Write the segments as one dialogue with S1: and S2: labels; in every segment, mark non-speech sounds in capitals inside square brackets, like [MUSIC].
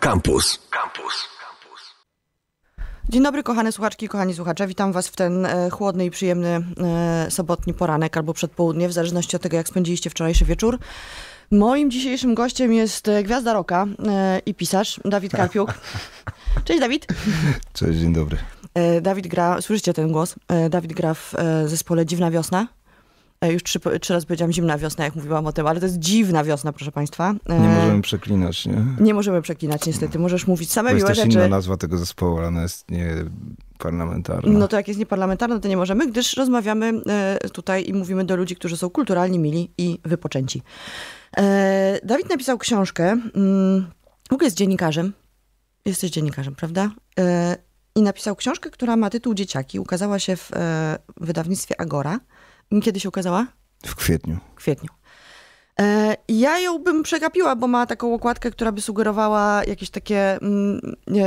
S1: Campus. Campus.
S2: Dzień dobry, kochane słuchaczki, kochani słuchacze. Witam Was w ten e, chłodny i przyjemny e, sobotni poranek albo przedpołudnie, w zależności od tego, jak spędziliście wczorajszy wieczór. Moim dzisiejszym gościem jest e, gwiazda roka i pisarz Dawid Karpiuk. [LAUGHS] Cześć, Dawid.
S1: Cześć, dzień dobry.
S2: Dawid gra, słyszycie ten głos, Dawid gra w zespole Dziwna Wiosna. E, już trzy, trzy razy powiedziałam zimna wiosna, jak mówiłam o tym, ale to jest dziwna wiosna, proszę państwa. E, nie możemy
S1: przeklinać, nie?
S2: Nie możemy przeklinać, niestety. No. Możesz mówić same miłe rzeczy. To jest inna
S1: nazwa tego zespołu, ale ona jest nie parlamentarna. No
S2: to jak jest nieparlamentarna, to nie możemy, gdyż rozmawiamy e, tutaj i mówimy do ludzi, którzy są kulturalni, mili i wypoczęci. Dawid napisał książkę. Mm, w ogóle jest dziennikarzem. Jesteś dziennikarzem, prawda? I napisał książkę, która ma tytuł Dzieciaki. Ukazała się w wydawnictwie Agora. Kiedy się ukazała?
S1: W kwietniu. W
S2: kwietniu. E, ja ją bym przegapiła, bo ma taką okładkę, która by sugerowała jakieś takie, mm,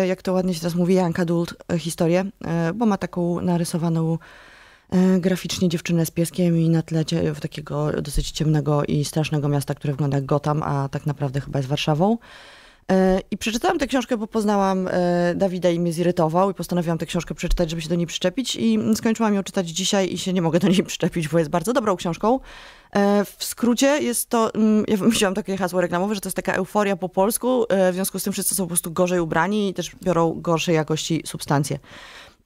S2: jak to ładnie się teraz mówi, young adult e, historię, e, bo ma taką narysowaną graficznie dziewczynę z pieskiem i na tle takiego dosyć ciemnego i strasznego miasta, które wygląda jak Gotham, a tak naprawdę chyba jest Warszawą. E, I przeczytałam tę książkę, bo poznałam e, Dawida i mnie zirytował i postanowiłam tę książkę przeczytać, żeby się do niej przyczepić i skończyłam ją czytać dzisiaj i się nie mogę do niej [LAUGHS] przyczepić, bo jest bardzo dobrą książką. E, w skrócie jest to, mm, ja [LAUGHS] wymyśliłam takie hasło reklamowe, że to jest taka euforia po polsku, w związku z tym wszyscy są po prostu gorzej ubrani i też biorą gorszej jakości substancje.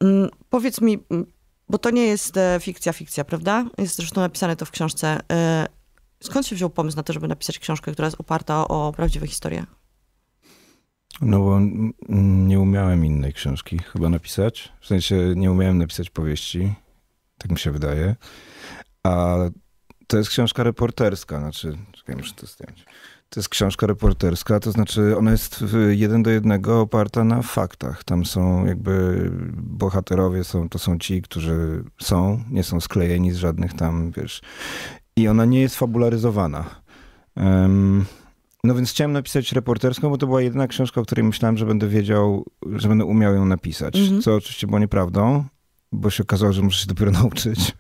S2: Mm, powiedz mi, mm, bo to nie jest fikcja, fikcja, prawda? Jest zresztą napisane to w książce. Skąd się wziął pomysł na to, żeby napisać książkę, która jest oparta o prawdziwe historie?
S1: No bo nie umiałem innej książki chyba napisać. W sensie nie umiałem napisać powieści, tak mi się wydaje. A to jest książka reporterska, znaczy, czekaj, muszę to zdjąć. To jest książka reporterska, to znaczy ona jest jeden do jednego oparta na faktach. Tam są jakby bohaterowie, są, to są ci, którzy są, nie są sklejeni z żadnych tam, wiesz. I ona nie jest fabularyzowana. Um, no więc chciałem napisać reporterską, bo to była jedyna książka, o której myślałem, że będę wiedział, że będę umiał ją napisać. Mhm. Co oczywiście było nieprawdą, bo się okazało, że muszę się dopiero [LAUGHS] nauczyć.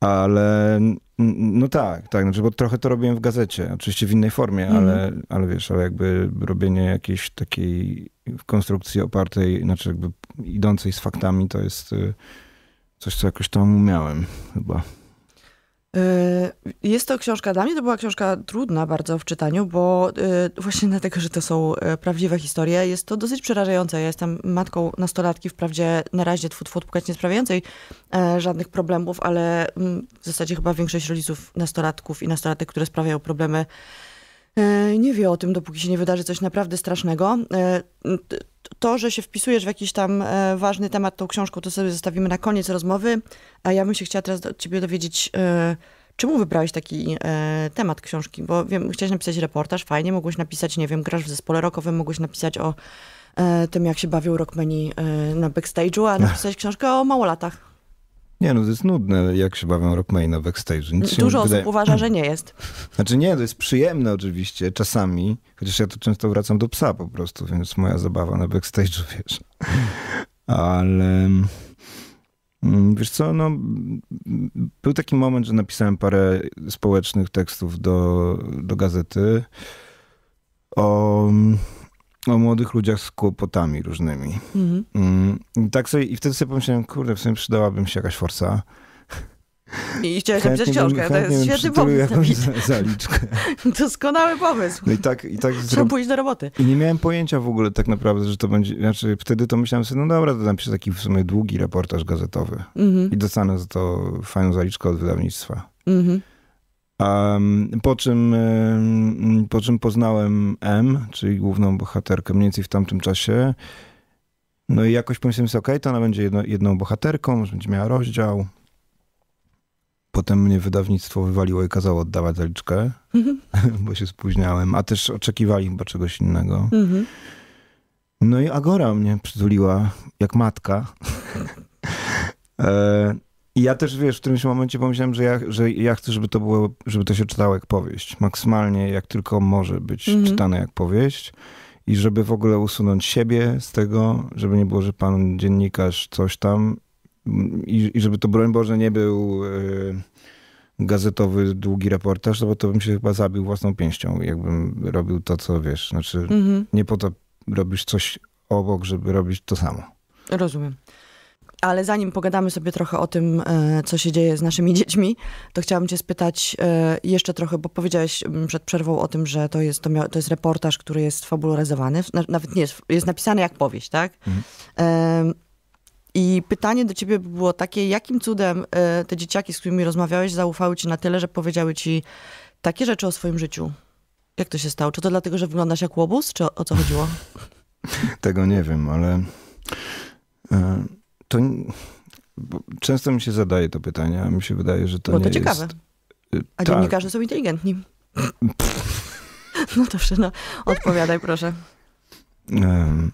S1: Ale no tak, tak, znaczy, bo trochę to robiłem w gazecie, oczywiście w innej formie, mhm. ale, ale wiesz, ale jakby robienie jakiejś takiej konstrukcji opartej, znaczy jakby idącej z faktami, to jest y, coś, co jakoś tam umiałem chyba.
S2: Y, jest to książka, dla mnie to była książka trudna bardzo w czytaniu, bo y, właśnie [LAUGHS] dlatego, że to są y, prawdziwe historie, jest to dosyć przerażające. Ja jestem matką nastolatki, wprawdzie na razie twór twór pukać nie sprawiającej e, żadnych problemów, ale mm, w zasadzie chyba większość rodziców nastolatków i nastolatek, które sprawiają problemy, E, nie wie o tym, dopóki się nie wydarzy coś naprawdę strasznego. E, to, że się wpisujesz w jakiś tam e, ważny temat tą książką, to sobie zostawimy na koniec rozmowy, a ja bym się chciała teraz od ciebie dowiedzieć, czemu wybrałeś taki temat książki, bo wiem, chciałeś napisać reportaż, fajnie, mogłeś napisać, nie wiem, grasz w zespole rockowym, mogłeś napisać o tym, jak się bawią rockmeni na backstage'u, a napisałeś książkę o małolatach.
S1: Nie, no to jest nudne, jak się bawią rockmaina backstage. Nic Dużo osób wydaje... uważa, że [CLEARS THROAT] nie jest. Znaczy nie, to jest przyjemne oczywiście czasami, chociaż ja to często wracam do psa po prostu, więc moja zabawa na backstage'u, wiesz. [LAUGHS] Ale... Mm, wiesz co, no, był taki moment, że napisałem parę społecznych tekstów do, do gazety o o młodych ludziach z kłopotami różnymi. Mhm. Mm, tak sobie, I wtedy sobie pomyślałem, kurde, w sumie przydałabym się jakaś forsa.
S2: I chciałeś napisać książkę, to jest świetny pomysł. jakąś zaliczkę. [LAUGHS] Doskonały pomysł.
S1: No i tak, i tak
S2: pójść do roboty.
S1: I nie miałem pojęcia w ogóle tak naprawdę, że to będzie, znaczy wtedy to myślałem sobie, no dobra, to napiszę taki w sumie długi reportaż gazetowy mm -hmm. i dostanę za to fajną zaliczkę od wydawnictwa. Mhm. Um, po, czym, po czym poznałem M, czyli główną bohaterkę, mniej więcej w tamtym czasie. No i jakoś pomyślałem sobie, okej, okay, to ona będzie jedno, jedną bohaterką, może będzie miała rozdział. Potem mnie wydawnictwo wywaliło i kazało oddawać zaliczkę, mm -hmm. [LAUGHS] bo się spóźniałem, a też oczekiwali chyba czegoś innego. Mm -hmm. No i Agora mnie przytuliła jak matka. [LAUGHS] e i ja też, wiesz, w którymś momencie pomyślałem, że ja, że ja chcę, żeby to było, żeby to się czytało jak powieść. Maksymalnie, jak tylko może być mhm. czytane jak powieść. I żeby w ogóle usunąć siebie z tego, żeby nie było, że pan dziennikarz coś tam. I, i żeby to, broń Boże, nie był yy, gazetowy, długi reportaż, no bo to bym się chyba zabił własną pięścią, jakbym robił to, co wiesz. Znaczy, mhm. nie po to robisz coś obok, żeby robić to samo.
S2: Rozumiem. Ale zanim pogadamy sobie trochę o tym, e, co się dzieje z naszymi [LAUGHS] dziećmi, to chciałabym cię spytać e, jeszcze trochę, bo powiedziałeś przed przerwą o tym, że to jest, to, to jest reportaż, który jest fabularyzowany, nawet nie, jest, jest napisany jak powieść, tak? Mhm. I pytanie do ciebie było takie, jakim cudem e, te dzieciaki, z którymi rozmawiałeś, zaufały ci na tyle, że powiedziały ci takie rzeczy o swoim życiu? Jak to się stało? Czy to dlatego, że wyglądasz jak łobuz, czy o, o co chodziło?
S1: [LAUGHS] Tego nie wiem, ale... Y to często mi się zadaje to pytanie, a mi się wydaje, że to nie jest. Bo to ciekawe. Jest... Y, a tak. dziennikarze
S2: są inteligentni. [LAUGHS] no dobrze, no. Odpowiadaj proszę.
S1: Um.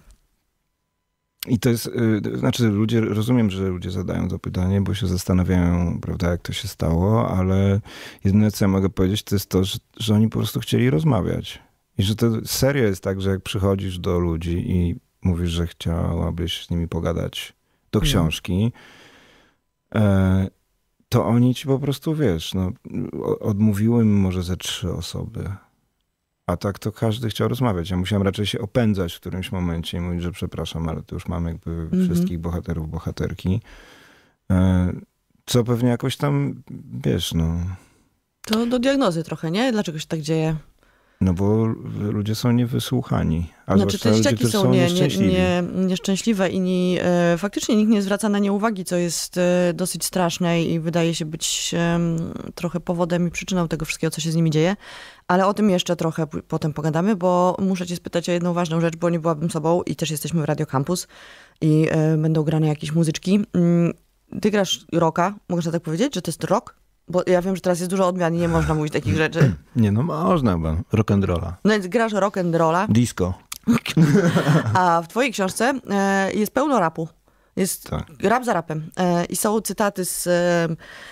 S1: I to jest, y, znaczy ludzie, rozumiem, że ludzie zadają to pytanie, bo się zastanawiają, prawda, jak to się stało, ale jedyne, co ja mogę powiedzieć, to jest to, że, że oni po prostu chcieli rozmawiać. I że to serio jest tak, że jak przychodzisz do ludzi i mówisz, że chciałabyś z nimi pogadać do mhm. książki, e, to oni ci po prostu, wiesz, no, odmówiły mi może ze trzy osoby. A tak to każdy chciał rozmawiać. Ja musiałem raczej się opędzać w którymś momencie i mówić, że przepraszam, ale to już mam jakby mhm. wszystkich bohaterów, bohaterki. E, co pewnie jakoś tam, wiesz, no...
S2: To do diagnozy trochę, nie? Dlaczego się tak dzieje?
S1: No bo ludzie są niewysłuchani. A znaczy te dzieciaki ludzie, są, są nie, nieszczęśliwi. Nie,
S2: nie, nieszczęśliwe i nie, e, faktycznie nikt nie zwraca na nie uwagi, co jest e, dosyć straszne i wydaje się być e, trochę powodem i przyczyną tego wszystkiego, co się z nimi dzieje. Ale o tym jeszcze trochę potem pogadamy, bo muszę cię spytać o jedną ważną rzecz, bo nie byłabym sobą i też jesteśmy w Radio Campus i e, będą grane jakieś muzyczki. Mm, ty grasz rocka, mogę tak powiedzieć, że to jest rock? Bo ja wiem, że teraz jest dużo odmian i nie można mówić takich rzeczy.
S1: [CLEARS THROAT] Nie, no można, Rock and Rolla.
S2: No więc grasz Rolla.
S1: Disco. [LAUGHS]
S2: A w twojej książce e, jest pełno rapu. Jest tak. rap za rapem. E, I są cytaty z, e,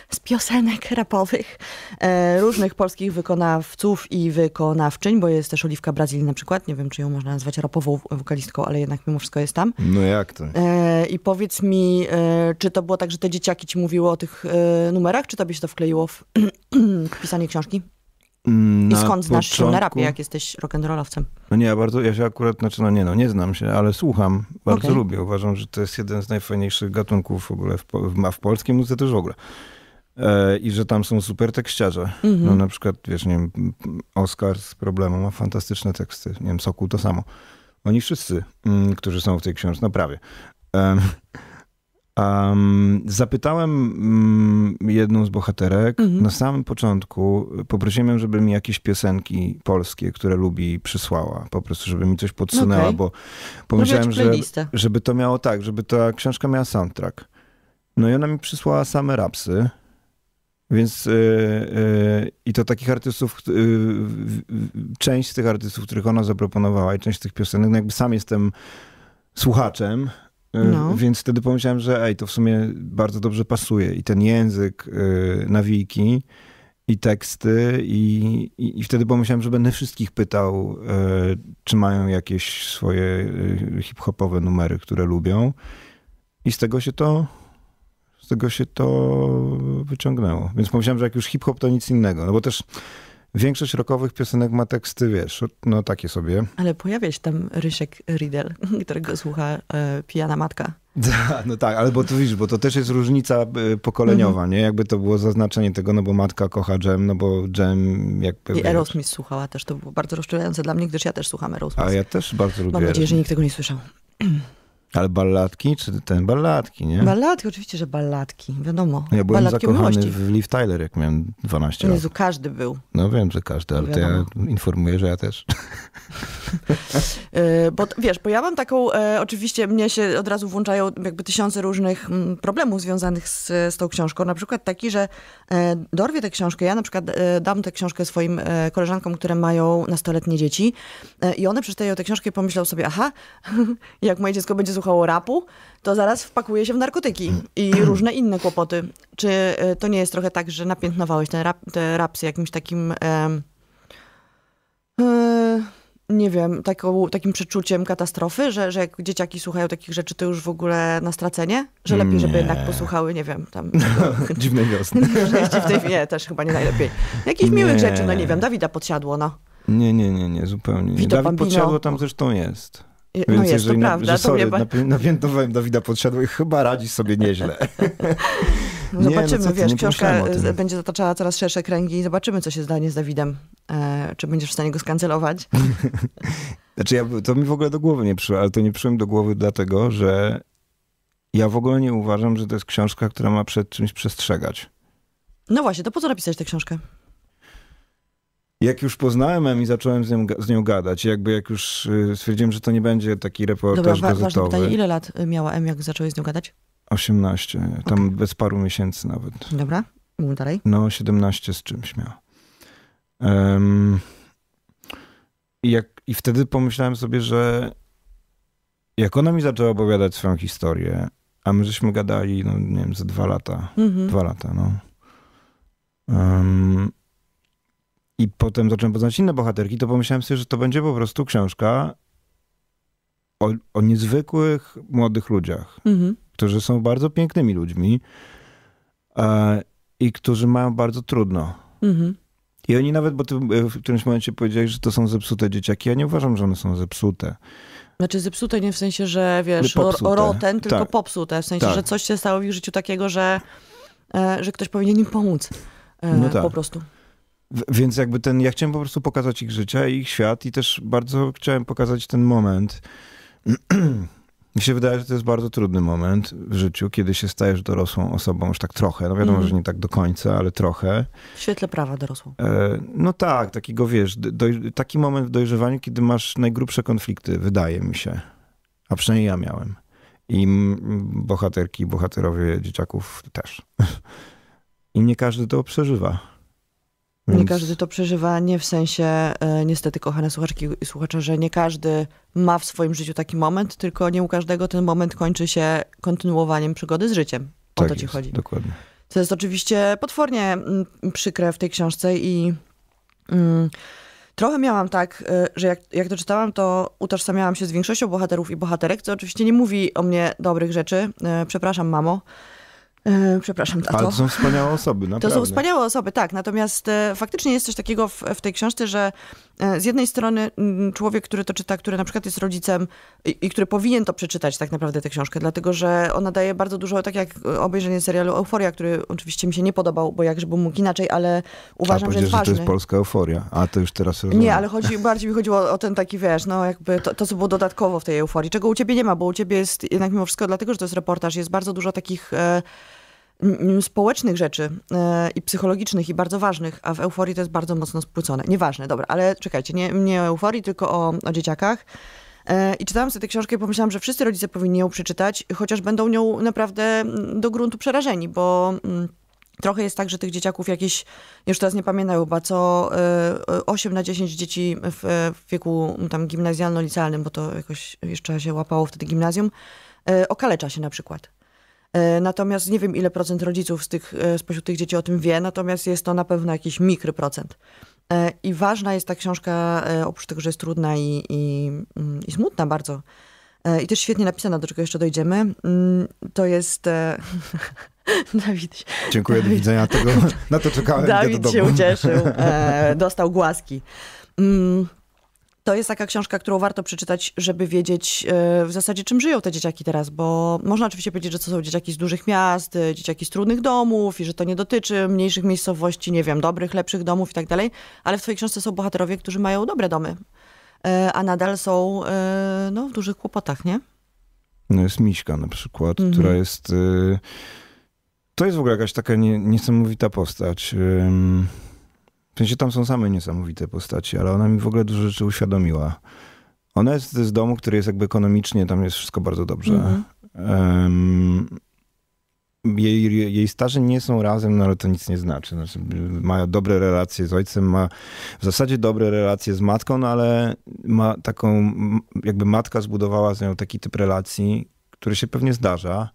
S2: z piosenek rapowych e, różnych polskich wykonawców i wykonawczyń, bo jest też Oliwka Brazylii na przykład. Nie wiem, czy ją można nazwać rapową wokalistką, ale jednak mimo wszystko jest tam.
S1: No jak to?
S2: E, I powiedz mi, e, czy to było tak, że te dzieciaki ci mówiły o tych e, numerach, czy tobie się to wkleiło w [CLEARS THROAT] pisanie książki?
S1: Mm, na I skąd znasz się na rapie, jak
S2: jesteś rock'n'rollowcem?
S1: No nie, ja bardzo, ja się akurat, znaczy no nie, no nie znam się, ale słucham, bardzo okay. lubię. Uważam, że to jest jeden z najfajniejszych gatunków w ogóle, w, w, w polskiej muzyce też w ogóle. E, I że tam są super tekściarze. Mm -hmm. No na przykład, wiesz, nie wiem, Oskar z Problemu ma fantastyczne teksty. Nie wiem, Sokół to samo. Oni wszyscy, mm, którzy są w tej książce, no prawie. E, Um, zapytałem um, jedną z bohaterek mhm. na samym początku, y, poprosiłem ją, żeby mi jakieś piosenki polskie, które lubi, przysłała. Po prostu, żeby mi coś podsunęła, okay. bo pomyślałem, że, żeby to miało tak, żeby ta książka miała soundtrack. No i ona mi przysłała same rapsy. Więc yy, yy, i to takich artystów, yy, część z tych artystów, których ona zaproponowała i część z tych piosenek, no jakby sam jestem słuchaczem, E, no. Więc wtedy pomyślałem, że ej, to w sumie bardzo dobrze pasuje. I ten język, y, e, nawijki, i teksty, i, i, i, wtedy pomyślałem, że będę wszystkich pytał, y, czy mają jakieś swoje hip-hopowe numery, które lubią. I z tego się to z tego się to wyciągnęło. Więc pomyślałem, że jak już hip-hop, to nic innego. No bo też Większość rokowych piosenek ma teksty, wiesz, no takie sobie.
S2: Ale pojawia się tam Rysiek Ridel, [LAUGHS] którego słucha e, pijana matka. [LAUGHS]
S1: Da, no tak, ale bo tu widzisz, bo to też jest różnica e, pokoleniowa, mhm. nie? Jakby to było zaznaczenie tego, no bo matka kocha dżem, no bo dżem jakby... I Aerosmith
S2: słuchała też, to było bardzo rozczulające dla mnie, gdyż ja też słucham Aerosmith.
S1: A ja też bardzo lubię. Mam nadzieję, że nikt tego nie słyszał. [CLEARS THROAT] Ale balladki, czy ten balladki, nie?
S2: Balladki, oczywiście, że balladki, wiadomo. Ja byłem balladki zakochany
S1: w Liv Tyler, jak miałem 12 Jezu, lat. każdy był. No wiem, że każdy, ale ja informuję, że ja też. [LAUGHS] [LAUGHS]
S2: E, bo wiesz, bo ja mam taką, e, oczywiście mnie się od razu włączają jakby tysiące różnych m, problemów związanych z, z tą książką. Na przykład taki, że e, dorwię tę książkę, ja na przykład e, dam tę książkę swoim e, koleżankom, które mają nastoletnie dzieci e, i one przeczytają tę książkę i pomyślą sobie, aha, [LAUGHS] jak moje dziecko będzie słuchało rapu, to zaraz wpakuje się w narkotyki i różne inne kłopoty. Czy e, to nie jest trochę tak, że napiętnowałeś ten rap, te rapsy jakimś takim... E, e, nie wiem, taką, takim przeczuciem katastrofy, że, że jak dzieciaki słuchają takich rzeczy, to już w ogóle na stracenie? Że lepiej, nie. żeby jednak posłuchały, nie wiem, tam...
S1: [LAUGHS] Dziwnej wiosny.
S2: [LAUGHS] Dziwnej, nie, też chyba nie najlepiej. Jakichś miłych rzeczy, no nie wiem, Dawida Podsiadło, no.
S1: Nie, nie, nie, nie, zupełnie nie. Wito Dawid Podsiadło tam zresztą jest. Y, no Więc no jest jeżeli to na, prawda. Że, sorry, to napiętowałem Dawida Podsiadło i chyba radzi sobie nieźle. Zobaczymy, [LAUGHS] nie, no ty, wiesz, książka będzie
S2: zataczała coraz szersze kręgi i zobaczymy, co się stanie z Dawidem. E, czy będziesz w stanie go skancelować?
S1: [LAUGHS] znaczy, ja, to mi w ogóle do głowy nie przyszło, ale to nie przyszło mi do głowy dlatego, że ja w ogóle nie uważam, że to jest książka, która ma przed czymś przestrzegać.
S2: No właśnie, to po co napisać tę książkę?
S1: jak już poznałem Em i zacząłem z nią, z nią gadać, jakby jak już y, stwierdziłem, że to nie będzie taki reportaż Dobra, wa- gazetowy. Dobra, pytanie, ile
S2: lat miała Em, jak zacząłeś z nią gadać?
S1: 18, tam okay. bez paru miesięcy nawet. Dobra, mów dalej. No, 17 z czymś miała. Um, i, jak, I wtedy pomyślałem sobie, że jak ona mi zaczęła opowiadać swoją historię, a my żeśmy gadali, no nie wiem, ze dwa lata. Mm-hmm. Dwa lata, no. Um, i potem zacząłem poznać inne bohaterki, to pomyślałem sobie, że to będzie po prostu książka o, o niezwykłych młodych ludziach, mhm. którzy są bardzo pięknymi ludźmi e, i którzy mają bardzo trudno. Mhm. I oni nawet, bo ty e, w którymś momencie powiedziałeś, że to są zepsute dzieciaki. Ja nie uważam, że one są zepsute.
S2: Znaczy zepsute nie w sensie, że wiesz, oroten, roten, tylko tak. popsute. W sensie, tak. że coś się stało w ich życiu takiego, że, e, że ktoś powinien im pomóc. E, no tak. Po prostu.
S1: Więc jakby ten, ja chciałem po prostu pokazać ich życie, ich świat i też bardzo chciałem pokazać ten moment. [CLEARS THROAT] Mi się wydaje, że to jest bardzo trudny moment w życiu, kiedy się stajesz dorosłą osobą już tak trochę. No wiadomo, mm. że nie tak do końca, ale trochę.
S2: W świetle prawa dorosłą.
S1: E, no tak, takiego wiesz, doj, taki moment w dojrzewaniu, kiedy masz najgrubsze konflikty, wydaje mi się. A przynajmniej ja miałem. I bohaterki, bohaterowie dzieciaków też. [LAUGHS] I nie każdy to przeżywa. Więc... Nie każdy
S2: to przeżywa, nie w sensie, e, niestety, kochane słuchaczki i słuchacze, że nie każdy ma w swoim życiu taki moment, tylko nie u każdego ten moment kończy się kontynuowaniem przygody z życiem. O tak to ci jest, chodzi. Dokładnie. Co jest oczywiście potwornie mm, przykre w tej książce i mm, trochę miałam tak, e, że jak, jak to czytałam, to utożsamiałam się z większością bohaterów i bohaterek, co oczywiście nie mówi o mnie dobrych rzeczy. E, przepraszam, mamo. E, przepraszam, tato. Ale to są wspaniałe osoby, naprawdę. To są wspaniałe osoby, tak. Natomiast e, faktycznie jest coś takiego w, w tej książce, że e, z jednej strony mm, człowiek, który to czyta, który na przykład jest rodzicem i, i, który powinien to przeczytać tak naprawdę tę książkę, dlatego że ona daje bardzo dużo, tak jak obejrzenie serialu Euforia, który oczywiście mi się nie podobał, bo jakżeby mógł inaczej, ale uważam, że jest ważny. że to jest polska
S1: euforia, a to już teraz rozumiem. Nie, ale
S2: chodzi, bardziej mi chodziło o, o ten taki, wiesz, no jakby to, to, co było dodatkowo w tej euforii, czego u ciebie nie ma, bo u ciebie jest jednak mimo wszystko, dlatego że to jest reportaż, jest bardzo dużo takich... E, społecznych rzeczy e, i psychologicznych i bardzo ważnych, a w euforii to jest bardzo mocno spłycone. Nieważne, dobra, ale czekajcie, nie, nie o euforii, tylko o, o dzieciakach. E, I czytałam sobie tę książkę i pomyślałam, że wszyscy rodzice powinni ją przeczytać, chociaż będą nią naprawdę do gruntu przerażeni, bo trochę jest tak, że tych dzieciaków jakieś, już teraz nie pamiętam chyba, co 8 e, na 10 dzieci w wieku tam gimnazjalno-licealnym, bo to jakoś jeszcze się łapało wtedy gimnazjum, okalecza się na przykład. E, natomiast nie wiem, ile procent rodziców z tych, e, spośród tych dzieci o tym wie, natomiast jest to na pewno jakiś mikry procent. E, I ważna jest ta książka, oprócz tego, że jest trudna i, i, mm, i smutna bardzo, i też świetnie napisana, do czego jeszcze dojdziemy, mm, to jest... [LAUGHS] Dawid.
S1: Dziękuję, Dawid. do widzenia. Tego, [LAUGHS] na to czekałem. Dawid do się ucieszył.
S2: dostał głaski. Mm, to jest taka książka, którą warto przeczytać, żeby wiedzieć e, w zasadzie, czym żyją te dzieciaki teraz, bo można oczywiście powiedzieć, że to są dzieciaki z dużych miast, e, dzieciaki z trudnych domów i że to nie dotyczy mniejszych miejscowości, nie wiem, dobrych, lepszych domów i tak dalej, ale w twojej książce są bohaterowie, którzy mają dobre domy, e, a nadal są no, w dużych kłopotach, nie?
S1: No jest Miśka na przykład, mhm. która jest... To jest w ogóle jakaś taka niesamowita postać. W sensie tam są same niesamowite postacie, ale ona mi w ogóle dużo rzeczy uświadomiła. Ona jest z domu, który jest jakby ekonomicznie, tam jest wszystko bardzo dobrze. Um, jej, jej starzy nie są razem, no ale to nic nie znaczy. znaczy. Ma dobre relacje z ojcem, ma w zasadzie dobre relacje z matką, no ale ma taką, jakby matka zbudowała z nią taki typ relacji, który się pewnie zdarza,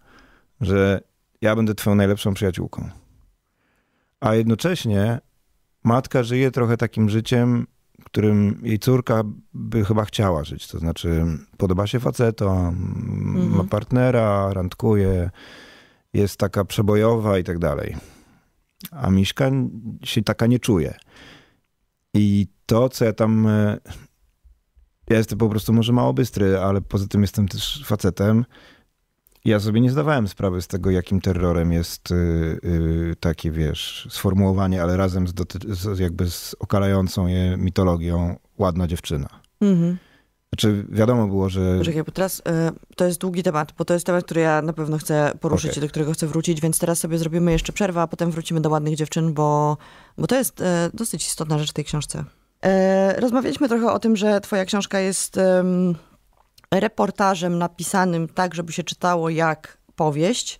S1: że ja będę twoją najlepszą przyjaciółką. A jednocześnie matka żyje trochę takim życiem, którym jej córka by chyba chciała żyć. To znaczy, podoba się facetom, mhm. ma partnera, randkuje, jest taka przebojowa i tak dalej. A Miśka się taka nie czuje. I to, co ja tam. E, ja jestem po prostu może mało bystry, ale poza tym jestem też facetem. Ja sobie nie zdawałem sprawy z tego, jakim terrorem jest yy, yy, takie, wiesz, sformułowanie, ale razem z, z, jakby z okalającą je mitologią ładna dziewczyna. Mhm. Znaczy, wiadomo było, że. Poczekaj,
S2: bo teraz y, to jest długi temat, bo to jest temat, który ja na pewno chcę poruszyć okay. i do którego chcę wrócić, więc teraz sobie zrobimy jeszcze przerwę, a potem wrócimy do ładnych dziewczyn, bo, bo to jest y, dosyć istotna rzecz w tej książce. Y, rozmawialiśmy trochę o tym, że Twoja książka jest reportażem napisanym tak, żeby się czytało jak powieść.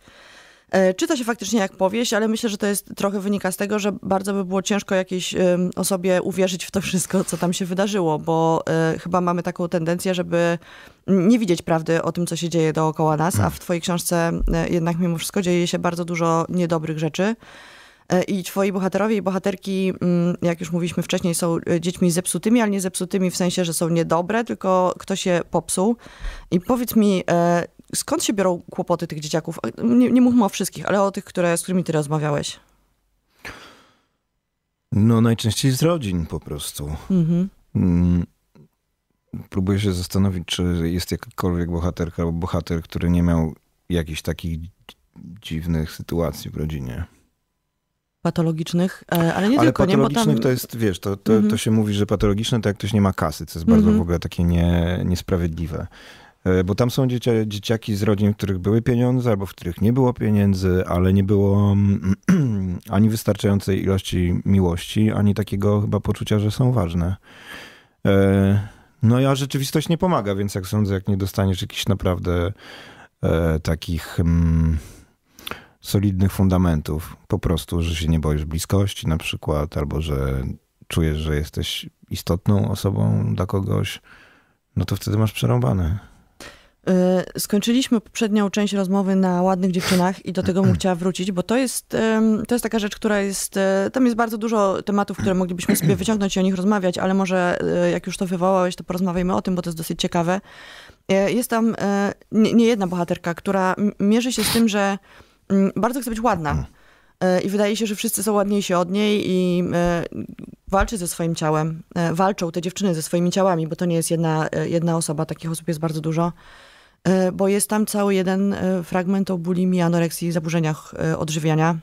S2: E, czyta się faktycznie jak powieść, ale myślę, że to jest trochę wynika z tego, że bardzo by było ciężko jakiejś osobie uwierzyć w to wszystko, co tam się wydarzyło, bo e, chyba mamy taką tendencję, żeby nie widzieć prawdy o tym, co się dzieje dookoła nas, a w twojej książce e, jednak mimo wszystko dzieje się bardzo dużo niedobrych rzeczy. E, i twoi bohaterowie i bohaterki, mm, jak już mówiliśmy wcześniej, są e, dziećmi zepsutymi, ale nie zepsutymi w sensie, że są niedobre, tylko kto się popsuł. I powiedz mi, e, skąd się biorą kłopoty tych dzieciaków? Nie, nie mówmy o wszystkich, ale o tych, które, z którymi ty rozmawiałeś.
S1: No, najczęściej z rodzin po prostu. Mhm. Mm, próbuję się zastanowić, czy jest jakakolwiek bohaterka albo bohater, który nie miał jakichś takich dziwnych sytuacji w rodzinie
S2: patologicznych, e, ale nie ale tylko. patologicznych nie, tam... to
S1: jest, wiesz, to, to, mhm. to, się mówi, że patologiczne to jak ktoś nie ma kasy, co jest mhm. bardzo w ogóle takie nie, niesprawiedliwe. E, bo tam są dzieci, dzieciaki z rodzin, w których były pieniądze albo w których nie było pieniędzy, ale nie było [CLEARS THROAT] ani wystarczającej ilości miłości, ani takiego chyba poczucia, że są ważne. E, no ja rzeczywistość nie pomaga, więc jak sądzę, jak nie dostaniesz jakichś naprawdę takich mm, solidnych fundamentów. Po prostu, że się nie boisz bliskości na przykład, albo że czujesz, że jesteś istotną osobą dla kogoś, no to wtedy masz przerąbane.
S2: Y, skończyliśmy poprzednią część rozmowy na ładnych dziewczynach i do tego bym [CLEARS THROAT] chciała wrócić, bo to jest, to jest taka rzecz, która jest. E, tam jest bardzo dużo tematów, które moglibyśmy sobie [CLEARS THROAT] wyciągnąć i o nich rozmawiać, ale może e, jak już to wywołałeś, to porozmawiajmy o tym, bo to jest dosyć ciekawe. E, jest tam nie jedna bohaterka, która mierzy się z tym, że Mm, bardzo chce być ładna. Mm. E, I wydaje się, że wszyscy są ładniejsi od niej i e, walczy ze swoim ciałem. E, walczą te dziewczyny ze swoimi ciałami, bo to nie jest jedna, jedna osoba, takich osób jest bardzo dużo. Bo jest tam cały jeden fragment o bulimii, anoreksji, zaburzeniach odżywiania.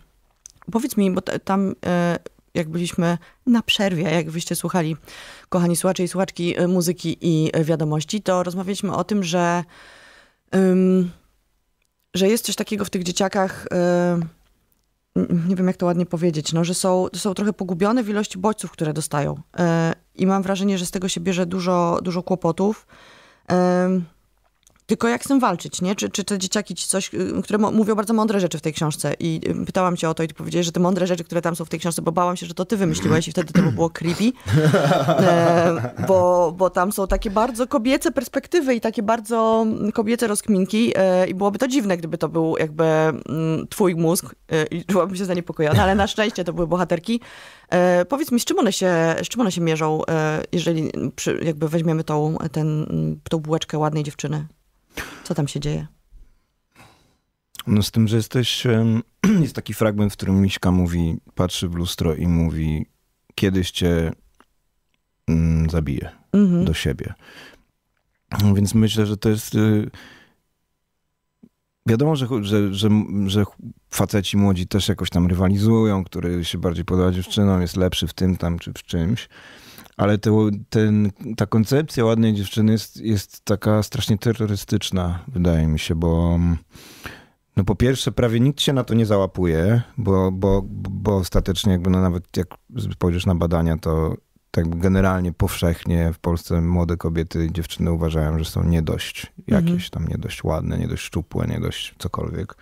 S2: Powiedz mi, bo tam jak byliśmy na przerwie, jak wyście słuchali, kochani słuchacze i słuchaczki muzyki i wiadomości, to rozmawialiśmy o tym, że... Um, że jest coś takiego w tych dzieciakach, yy, nie wiem jak to ładnie powiedzieć, no, że są, są trochę pogubione w ilości bodźców, które dostają. Yy, I mam wrażenie, że z tego się bierze dużo, dużo kłopotów. Yy, tylko jak z tym walczyć, nie? Czy, czy te dzieciaki ci coś, y, które mówią bardzo mądre rzeczy w tej książce i y, pytałam cię o to i ty powiedziałeś, że te mądre rzeczy, które tam są w tej książce, bo bałam się, że to ty wymyśliłeś i wtedy to było creepy, [LAUGHS] e, bo, bo tam są takie bardzo kobiece perspektywy i takie bardzo mm, kobiece rozkminki e, i byłoby to dziwne, gdyby to był jakby m, mm, twój mózg e, i [LAUGHS] czułabym się zaniepokojona, ale na szczęście to były bohaterki. E, powiedz mi, z czym one się, z czym one się mierzą, e, jeżeli przy, jakby weźmiemy tą, ten, mm, tą bułeczkę ładnej dziewczyny? Co tam się dzieje?
S1: No z tym, że jesteś... [CLEARS THROAT] Jest taki fragment, w którym Miśka mówi, patrzy w lustro i mówi kiedyś cię mm, zabije mhm. do siebie. więc myślę, że to jest... Y, wiadomo, że, że, że, że faceci młodzi też jakoś tam rywalizują, który się bardziej podoba dziewczynom, jest lepszy w tym tam czy w czymś ale ten, ta koncepcja ładnej dziewczyny jest, jest taka strasznie terrorystyczna, wydaje mi się, bo mm, no po pierwsze prawie nikt się na to nie załapuje, bo, bo, bo ostatecznie jakby no nawet jak spojrzysz na badania, to tak generalnie powszechnie w Polsce młode kobiety i dziewczyny uważają, że są nie dość jakieś mhm. tam, nie dość ładne, nie dość szczupłe, nie dość cokolwiek.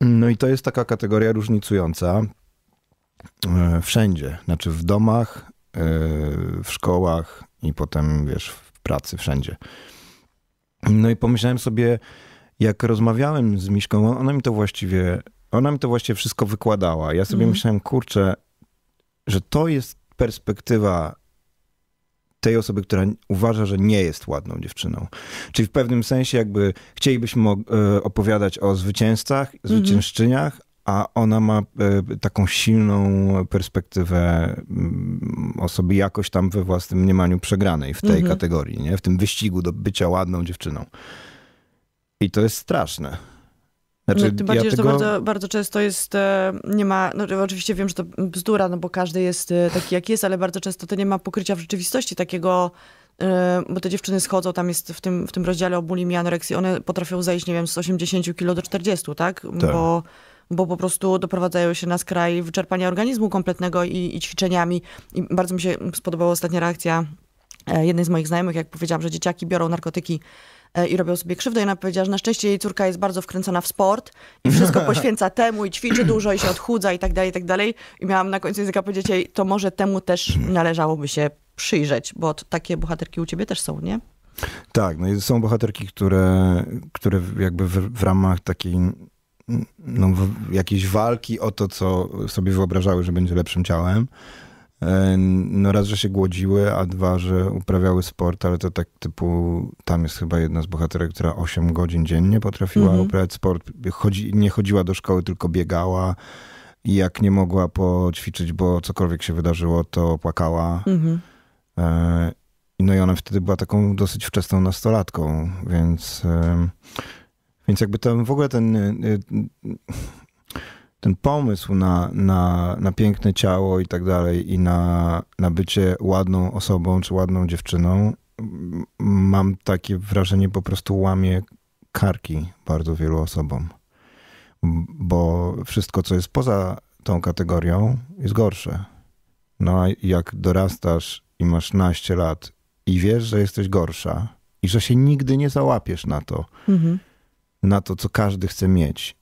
S1: No i to jest taka kategoria różnicująca e, wszędzie, znaczy w domach, Y, w szkołach i potem, wiesz, w pracy, wszędzie. No i pomyślałem sobie, jak rozmawiałem z Miszką, ona mi to właściwie, ona mi to właściwie wszystko wykładała. Ja sobie mm. myślałem, kurczę, że to jest perspektywa tej osoby, która uważa, że nie jest ładną dziewczyną. Czyli w pewnym sensie jakby chcielibyśmy e, opowiadać o zwycięzcach, mhm. zwyciężczyniach, a ona ma e, taką silną perspektywę mm, osoby jakoś tam we własnym mniemaniu przegranej w tej mhm. kategorii, nie? w tym wyścigu do bycia ładną dziewczyną. I to jest straszne. Znaczy, no, tym bardziej, ja że tego... to bardzo,
S2: bardzo często jest, e, nie ma, no, oczywiście wiem, że to bzdura, no bo każdy jest e, taki jak jest, ale bardzo często to nie ma pokrycia w rzeczywistości takiego, bo te dziewczyny schodzą, tam jest w tym, w tym rozdziale o bulimii, anoreksji, one potrafią zejść, nie wiem, z 80 kilo do 40, tak? tak. Bo bo po prostu doprowadzają się na skraj wyczerpania organizmu kompletnego i, i ćwiczeniami. I bardzo mi się spodobała ostatnia reakcja e, jednej z moich znajomych, jak powiedziałam, że dzieciaki biorą narkotyki e, i robią sobie krzywdę. I ona powiedziała, że na szczęście jej córka jest bardzo wkręcona w sport i wszystko [LAUGHS] poświęca temu i ćwiczy dużo i się odchudza i tak dalej, i tak dalej. I miałam na końcu języka powiedzieć jej, to może temu też należałoby się przyjrzeć, bo takie bohaterki u ciebie też są, nie?
S1: Tak, no i są bohaterki, które, które jakby w, w ramach takiej no, jakieś walki o to, co sobie wyobrażały, że będzie lepszym ciałem. E, no raz, że się głodziły, a dwa, że uprawiały sport, ale to tak typu, tam jest chyba jedna z bohaterek, która 8 godzin dziennie potrafiła mhm. uprawiać sport. Chodzi, nie chodziła do szkoły, tylko biegała i jak nie mogła poćwiczyć, bo cokolwiek się wydarzyło, to płakała. Mhm. E, no i ona wtedy była taką dosyć wczesną nastolatką, więc więc jakby tam w ogóle ten, y, y, ten pomysł na, na, na piękne ciało i tak dalej i na, na bycie ładną osobą czy ładną dziewczyną, mam takie wrażenie, po prostu łamie karki bardzo wielu osobom. Bo wszystko, co jest poza tą kategorią, jest gorsze. No a jak dorastasz i masz naście lat i wiesz, że jesteś gorsza i że się nigdy nie załapiesz na to, mhm na to, co każdy chce mieć.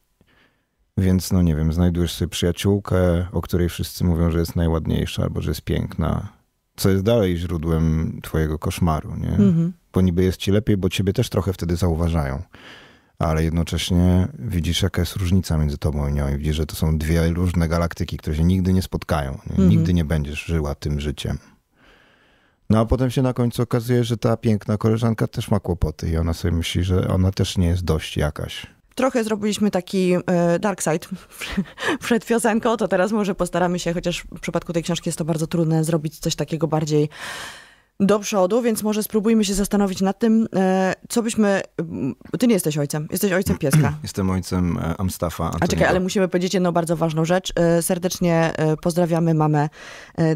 S1: Więc, no nie wiem, znajdujesz sobie przyjaciółkę, o której wszyscy mówią, że jest najładniejsza albo że jest piękna, co jest dalej źródłem twojego koszmaru, nie? Mhm. Bo niby jest ci lepiej, bo ciebie też trochę wtedy zauważają. Ale jednocześnie widzisz, jaka jest różnica między tobą i nią i widzisz, że to są dwie różne galaktyki, które się nigdy nie spotkają. Nie? Mhm. Nigdy nie będziesz żyła tym życiem. No a potem się na końcu okazuje, że ta piękna koleżanka też ma kłopoty i ona sobie myśli, że ona też nie jest dość jakaś.
S2: Trochę zrobiliśmy taki e, dark side [LAUGHS] przed piosenką, to teraz może postaramy się, chociaż w przypadku tej książki jest to bardzo trudne, zrobić coś takiego bardziej do przodu, więc może spróbujmy się zastanowić nad tym, e, co byśmy. Mm, ty nie jesteś ojcem, jesteś ojcem pieska.
S1: [CLEARS THROAT] Jestem ojcem e, Amstafa.
S2: A czekaj, ale musimy powiedzieć jedną bardzo ważną rzecz. E, serdecznie pozdrawiamy mamę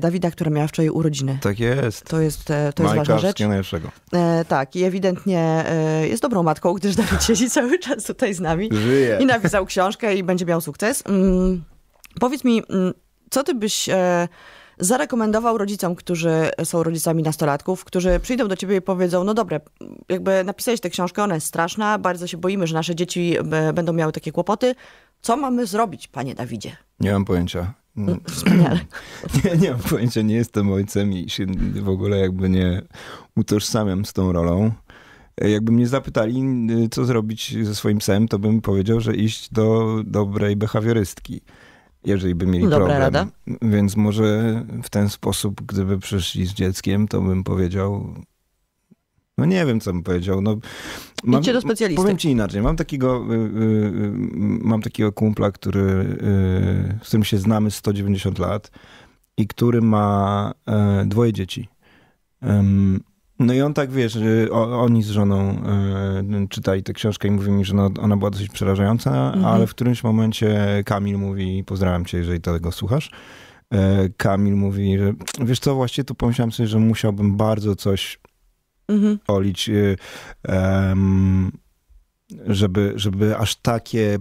S2: Dawida, która miała wczoraj urodziny. Tak jest. To jest, to jest ważna rzecz. najlepszego. Tak, i ewidentnie jest dobrą matką, gdyż Dawid siedzi [LAUGHS] cały czas tutaj z nami. Żyje. I napisał książkę i będzie miał sukces. Mm, powiedz mi, mm, co ty byś zarekomendował rodzicom, którzy są rodzicami nastolatków, którzy przyjdą do ciebie i powiedzą, no dobre, jakby napisałeś tę książkę, ona jest straszna, bardzo się boimy, że nasze dzieci e, będą miały takie kłopoty. Co mamy zrobić, panie Dawidzie?
S1: Nie mam pojęcia. Mm, mm. Wspaniale. [CLEARS THROAT] Nie, nie mam pojęcia, nie jestem ojcem i się w ogóle jakby nie utożsamiam z tą rolą. E, jakby mnie zapytali, co zrobić ze swoim psem, to bym powiedział, że iść do dobrej behawiorystki jeżeli by mieli no Dobra problem. Rada. Więc może w ten sposób, gdyby przyszli z dzieckiem, to bym powiedział, no nie wiem, co bym powiedział. No, mam, Idźcie do specjalisty. Powiem ci inaczej. Mam takiego, y, y, y mam takiego kumpla, który, y, z którym się znamy 190 lat i który ma e, dwoje dzieci. Um, no i on tak, wiesz, y, oni z żoną y, czytali tę książkę i mówili mi, że no, ona była dosyć przerażająca, mhm. ale w którymś momencie Kamil mówi, pozdrawiam cię, jeżeli tego słuchasz, y, Kamil mówi, że wiesz co, właściwie to pomyślałem sobie, że musiałbym bardzo coś mhm. olić, y, żeby, żeby aż takie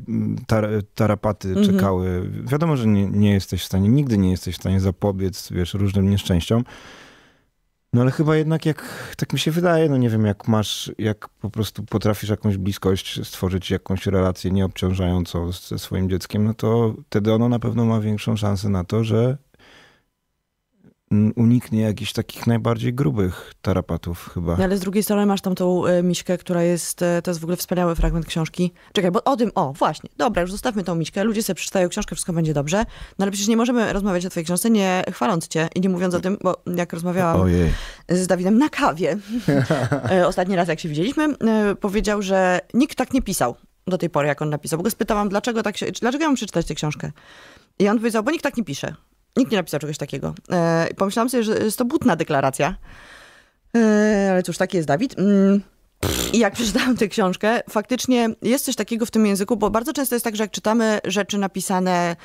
S1: tar tarapaty mhm. czekały. Wiadomo, że nie, nie jesteś w stanie, nigdy nie jesteś w stanie zapobiec, wiesz, różnym nieszczęściom, no ale chyba jednak jak, tak mi się wydaje, no nie wiem, jak masz, jak po prostu potrafisz jakąś bliskość stworzyć, jakąś relację nieobciążającą ze swoim dzieckiem, no to wtedy ono na pewno ma większą szansę na to, że uniknie jakichś takich najbardziej grubych tarapatów chyba. No,
S2: ale z drugiej strony masz tam tą e, Miśkę, która jest, e, to jest w ogóle wspaniały fragment książki. Czekaj, bo o tym, o właśnie, dobra, już zostawmy tą Miśkę, ludzie sobie przeczytają książkę, wszystko będzie dobrze, no ale przecież nie możemy rozmawiać o twojej książce nie chwaląc cię i nie mówiąc o tym, bo jak rozmawiałam Ojej. z Dawidem na kawie, [LAUGHS] e, ostatni raz jak się widzieliśmy, powiedział, że nikt tak nie pisał do tej pory, jak on napisał. Bo go spytałam, dlaczego tak się, dlaczego ja mam przeczytać tę książkę? I on powiedział, bo nikt tak nie pisze. Nikt nie napisał czegoś takiego. E, pomyślałam sobie, że jest to butna deklaracja. E, ale cóż, taki jest Dawid. Mm. I jak przeczytałam tę książkę, faktycznie jest coś takiego w tym języku, bo bardzo często jest tak, że jak czytamy rzeczy napisane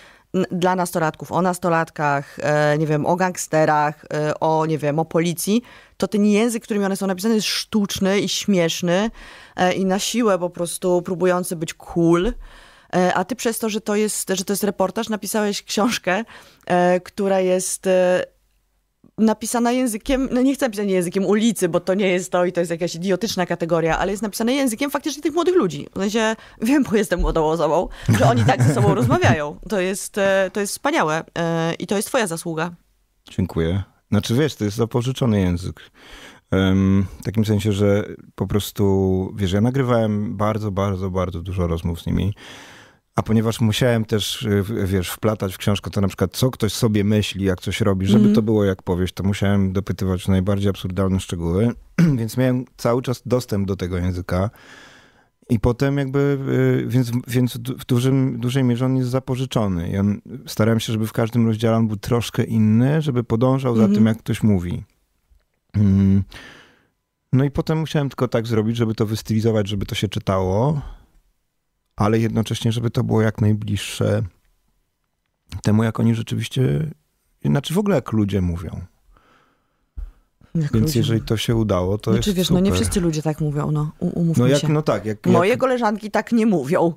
S2: dla nastolatków, o nastolatkach, e, nie wiem, o gangsterach, e, o, nie wiem, o policji, to ten język, którym one są napisane jest sztuczny i śmieszny e, i na siłę po prostu próbujący być cool. E, a ty przez to, że to jest, że to jest reportaż, napisałeś książkę, e, która jest e, napisana językiem, no nie chcę napisać językiem ulicy, bo to nie jest to i to jest jakaś idiotyczna kategoria, ale jest napisana językiem faktycznie tych młodych ludzi. W sensie [LAUGHS] wiem, bo jestem młodą osobą, że oni tak ze sobą [LAUGHS] rozmawiają. To jest, to jest wspaniałe i to jest twoja zasługa.
S1: Dziękuję. Znaczy wiesz, to jest zapożyczony język. W takim sensie, że po prostu, wiesz, ja nagrywałem bardzo, bardzo, bardzo dużo rozmów z nimi. A ponieważ musiałem też, y, wiesz, wplatać w książkę to na przykład, co ktoś sobie myśli, jak coś robi, żeby mm. to było jak powieść, to musiałem dopytywać najbardziej absurdalne szczegóły, [CLEARS THROAT] więc miałem cały czas dostęp do tego języka. I potem jakby, y, więc, więc w dużym, dużej mierze on jest zapożyczony. Ja starałem się, żeby w każdym rozdziale on był troszkę inny, żeby podążał mm. za mhm. tym, jak ktoś mówi. Mm. No i potem musiałem tylko tak zrobić, żeby to wystylizować, żeby to się czytało ale jednocześnie, żeby to było jak najbliższe temu, jak oni rzeczywiście, znaczy w ogóle jak ludzie mówią. Jak Więc ludzie. jeżeli to się udało, to znaczy, jest wiesz, super. no nie wszyscy
S2: ludzie tak mówią, no umówmy no jak, się. No tak, jak, Moje jak... koleżanki tak nie mówią.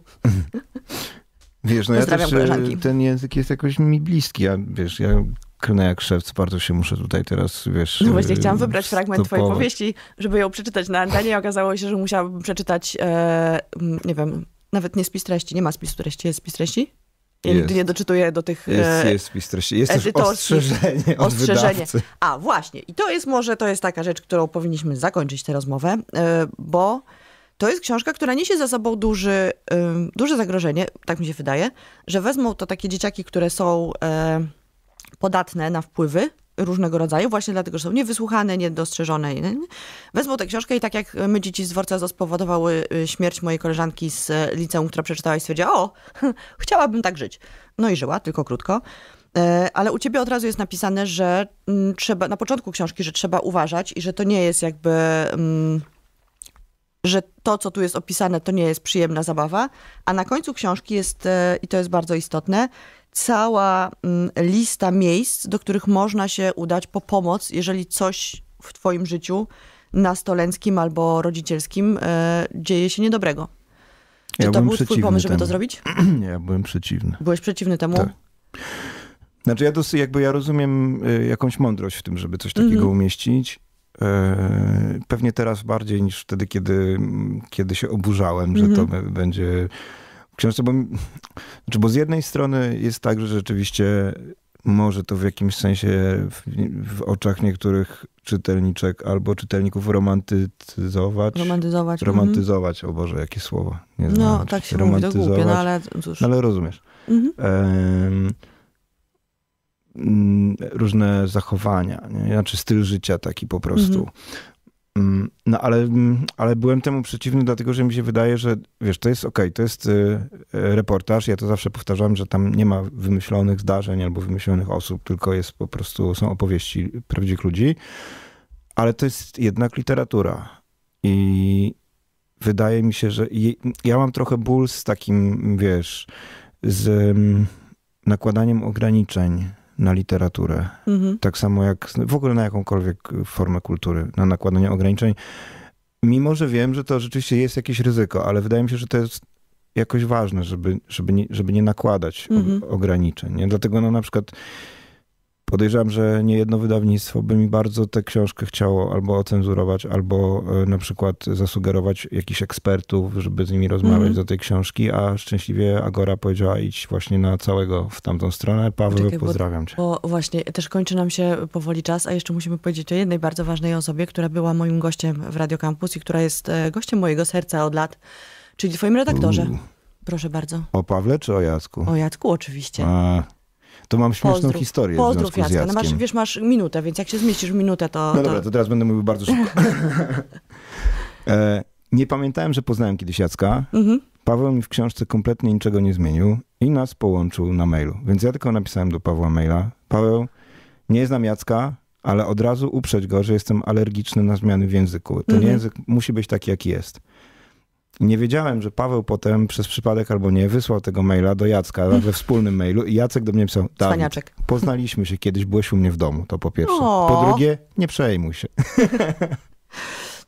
S1: [LAUGHS] wiesz, no Pozdrawiam ja też, e, koleżanki. ten język jest jakoś mi bliski, ja, wiesz, ja klnę jak szewc, bardzo się muszę tutaj teraz, wiesz... No e, właśnie, chciałam wybrać stopować. fragment twojej powieści,
S2: żeby ją przeczytać na antenie. Okazało się, że musiałabym przeczytać, e, nie wiem, nawet nie spis treści, nie ma spis treści, jest spis treści? Ja jest. nigdy nie doczytuję do tych e, Jest, jest spis treści, jest też ostrzeżenie od ostrzeżenie. Wydawcy. A, właśnie. I to jest może, to jest taka rzecz, którą powinniśmy zakończyć tę rozmowę, e, bo to jest książka, która niesie za sobą duży, duże zagrożenie, tak mi się wydaje, że wezmą to takie dzieciaki, które są e, podatne na wpływy, różnego rodzaju, właśnie dlatego, że są niewysłuchane, niedostrzeżone. Wezmą tę książkę i tak jak my dzieci z dworca ZO spowodowały y, śmierć mojej koleżanki z y, liceum, która przeczytała i stwierdziła, o, [LAUGHS] chciałabym tak żyć. No i żyła, tylko krótko. E, ale u ciebie od razu jest napisane, że mm, trzeba, na początku książki, że trzeba uważać i że to nie jest jakby... Mm, że to, co tu jest opisane, to nie jest przyjemna zabawa, a na końcu książki jest, e, i to jest bardzo istotne, cała mm, lista miejsc, do których można się udać po pomoc, jeżeli coś w Twoim życiu nastolenckim albo rodzicielskim e, dzieje się niedobrego.
S1: Czy ja to był Twój pomysł, żeby temu. to zrobić? [CLEARS THROAT] Ja byłem przeciwny.
S2: Byłeś przeciwny temu? Tak.
S1: Znaczy ja dosyć, jakby ja rozumiem e, jakąś mądrość w tym, żeby coś takiego mhm. umieścić. E, pewnie teraz bardziej niż wtedy, kiedy, kiedy się oburzałem, że mhm. to będzie książce, bo, znaczy, bo z jednej strony jest tak, że rzeczywiście może to w jakimś sensie w, w, oczach niektórych czytelniczek albo czytelników romantyzować. Romantyzować. Mhm. Romantyzować, mm. o Boże, jakie słowo. Nie no, tak się mówi, to głupie, no ale cóż. No, ale rozumiesz. Mhm. Mm -hmm. różne zachowania, nie? znaczy styl życia taki po prostu. Mm -hmm. Mm, no ale, mm, ale byłem temu przeciwny, dlatego że mi się wydaje, że wiesz, to jest okej, to jest y, y, reportaż, ja to zawsze powtarzam, że tam nie ma wymyślonych zdarzeń albo wymyślonych osób, tylko jest po prostu, są opowieści prawdziwych ludzi, ale to jest jednak literatura i wydaje mi się, że ja mam trochę ból z takim, wiesz, z mm, nakładaniem ograniczeń na literaturę. Mhm. Tak samo jak w ogóle na jakąkolwiek formę kultury, na nakładanie ograniczeń. Mimo, że wiem, że to rzeczywiście jest jakieś ryzyko, ale wydaje mi się, że to jest jakoś ważne, żeby, żeby, nie, żeby nie nakładać mhm. ograniczeń. Nie? Dlatego no, na przykład podejrzewam, że niejedno wydawnictwo by mi bardzo tę książkę chciało albo ocenzurować, albo e, na przykład zasugerować jakichś ekspertów, żeby z nimi rozmawiać mm. do tej książki, a szczęśliwie Agora powiedziała idź właśnie na całego w tamtą stronę. Paweł, Czekaj, pozdrawiam bo, cię.
S2: Bo właśnie, też kończy nam się powoli czas, a jeszcze musimy powiedzieć o jednej bardzo ważnej osobie, która była moim gościem w Radio Campus i która jest e, gościem mojego serca od lat, czyli twoim redaktorze. Proszę bardzo.
S1: O Pawle czy o Jacku? O
S2: Jacku oczywiście.
S1: A. To mam śmieszną pozdrów, historię Pozdrów, w Jacka. No masz, wiesz,
S2: masz minutę, więc jak się zmieścisz w minutę, to... No dobra, to
S1: teraz będę mówił bardzo szybko. [LAUGHS] E, nie pamiętałem, że poznałem kiedyś Jacka. Mhm. Paweł mi w książce kompletnie niczego nie zmienił i nas połączył na mailu. Więc ja tylko napisałem do Pawła maila. Paweł, nie znam Jacka, ale od razu uprzeć go, że jestem alergiczny na zmiany w języku. Ten mhm. język musi być taki, jaki jest nie wiedziałem, że Paweł potem przez przypadek albo nie wysłał tego maila do Jacka we wspólnym mailu i Jacek do mnie pisał, Dawid, poznaliśmy się kiedyś, byłeś u mnie w domu, to po pierwsze. O. Po drugie, nie przejmuj się.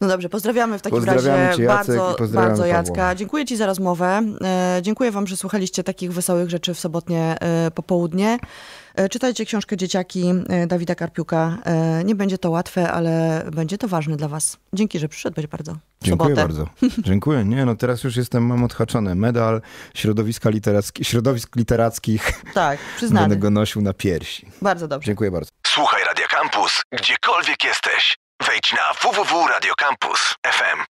S2: No dobrze, pozdrawiamy w takim pozdrawiamy razie Jacek, bardzo, bardzo Jacka. Pawła. Dziękuję Ci za rozmowę. E, dziękuję Wam, że słuchaliście takich wesołych rzeczy w sobotnie e, popołudnie. E, czytajcie książkę Dzieciaki e, Dawida Karpiuka. E, nie będzie to łatwe, ale będzie to ważne dla was. Dzięki, że przyszedłeś bardzo. Dziękuję Sobotę. bardzo.
S1: [LAUGHS] Dziękuję. Nie, no teraz już jestem, mam odhaczony medal środowiska literacki, środowisk literackich. Tak, przyznany. Będę go nosił na piersi. Bardzo dobrze. Dziękuję bardzo. Słuchaj Radio Campus, gdziekolwiek jesteś. Wejdź na www.radiocampus.fm.